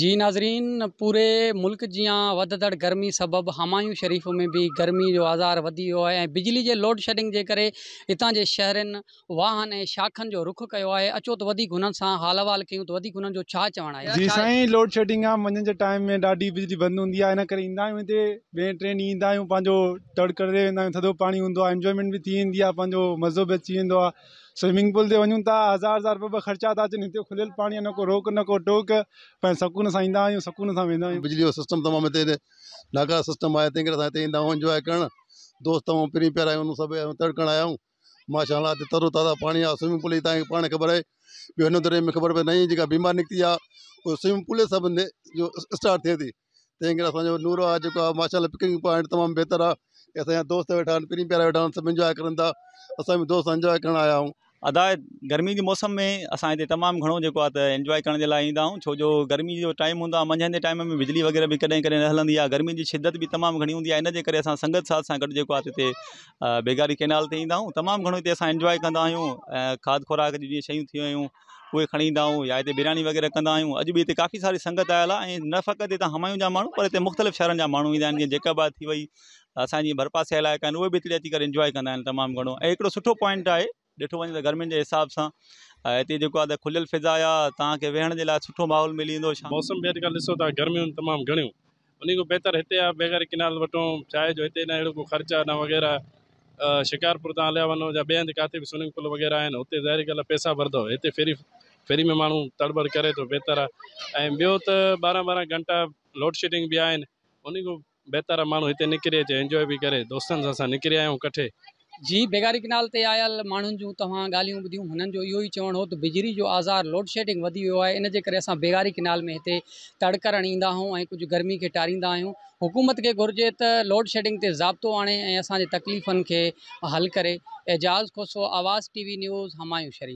जी नाजरीन पूरे मुल्क जी गर्मी सबब हमायूं शरीफ़ में भी गर्मी जो आज़ार वधी वियो आहे ऐं बिजली जे लोड शेडिंग जे करे हितां जे शहरनि वाहन शाखन जो रुख किया है अचो तो वधीक हाल अहिवाल क्यों तो वधीक हुननि जो छा चवणु जी साईं लोड शेडिंग आहे मंझंदि टाइम में ढी बिजली बंद होंगी आहे हिन करे ईंदा ईंदा तड़ करे वेंदा आहियूं थधो पाणी थी मज़ो भी अची वेंदो स्विमिंग पूल ते वञूं था हज़ार हज़ार रुपये ख़र्चा था अचनि हिते खुलियल पाणी को रोक न को टोक पर सुकून से ईंदा आहियूं सुकून सां वेंदा बिजली का सिस्टम तमाम हिते नागा सिस्टम आहे इंजॉय कर दोस्त ऐं प्री प्यार आहियूं सभु तड़ करणु आया आहियूं माशाला तरो ताज़ा पाणी आहे स्विमिंग पूल जी ख़बर है ॿियो में ख़बर पे नई जी बीमार निकिती आहे उहो स्विमिंग पूल सभु जो स्टार्ट थे थी तंहिं करे नूर नूरो आहे पिकनिक पॉइंट तमाम बेहतर आहे असांजा दोस्त वेठा आहिनि प्यारा वेठा सब इंजॉय करनि था असां बि दोस्त इंजॉय कर आया आहियूं अदा गर्मी जे मौसम में असां हिते तमामु घणो जेको आहे त इंजॉय करण जे लाइ ईंदा आहियूं छो जो गर्मी जो टाइम हूंदो आहे मंझंदि जे टाइम में बिजली वग़ैरह बि कॾहिं कॾहिं न हलंदी आहे गर्मी जी शिदत बि तमामु घणी हूंदी आहे इनजे करे असां संगत साथ सां गॾु जेको आहे हिते बेगारी केनाल ते ईंदा आहियूं तमामु घणो हिते असां इंजॉय कंदा आहियूं ऐं खाद खुराक जीअं शयूं थियूं उहे खणी ईंदा आहियूं या हिते बिरयानी वग़ैरह कंदा आहियूं अॼु बि हिते काफ़ी सारी संगत आयल आहे ऐं फ़क़त हितां हमायूं जा माण्हू पर हिते मुख़्तलिफ़ शहरनि जा माण्हू ईंदा आहिनि जीअं थी वई असां भरपासे इलाइक़ा आहिनि उहे बि हिते अची करे इंजॉय कंदा आहिनि तमामु घणो पॉइंट आहे ॾिठो वञे त गर्मियुनि जे हिसाब से ऐं हिते जेको आहे फिज़ा आहे तव्हांखे वेहण जे माहौल मिली मौसम भी अॼुकल्ह ॾिसो था गर्मियूं तमामु घणियूं उन खां बहितर हिते आहे बग़ैर किनाल वठूं चांहि जो इतने न अहिड़ो को खर्चा ना वग़ैरह शिकारपुर तां हलिया वञो या ॿिए हंधि किथे बि स्विमिंग पूल वग़ैरह आहिनि हुते ज़ाहिरी पैसा भरंदो हिते फेरी फेरी में माण्हू तड़बड़ करे थो बहितर आहे ऐं ॿियो त ॿारहं घंटा लोडशेडिंग भी बि उन्हीं को बेहतर बहितर आहे माण्हू हिते अचे एंजॉय बि करे दोस्तनि सां असां निकिरी आहियूं जी बेगारी किनाल ते आयल माण्हुनि जूं तव्हां ॻाल्हियूं ॿुधियूं हुननि जो इहो ई हो त बिजली जो आज़ार लोडशेडिंग वधी वियो आहे इनजे करे असां बेगारी किनाल में हिते तड़कर ईंदा आहियूं ऐं कुझु गर्मी खे टारींदा आहियूं हुकूमत खे घुरिजे त लोडशेडिंग ते ज़ाब्तो आणे ऐं असांजे तकलीफ़ुनि खे करे Ejaz Khoso Awaz T V news Humayun शरीफ़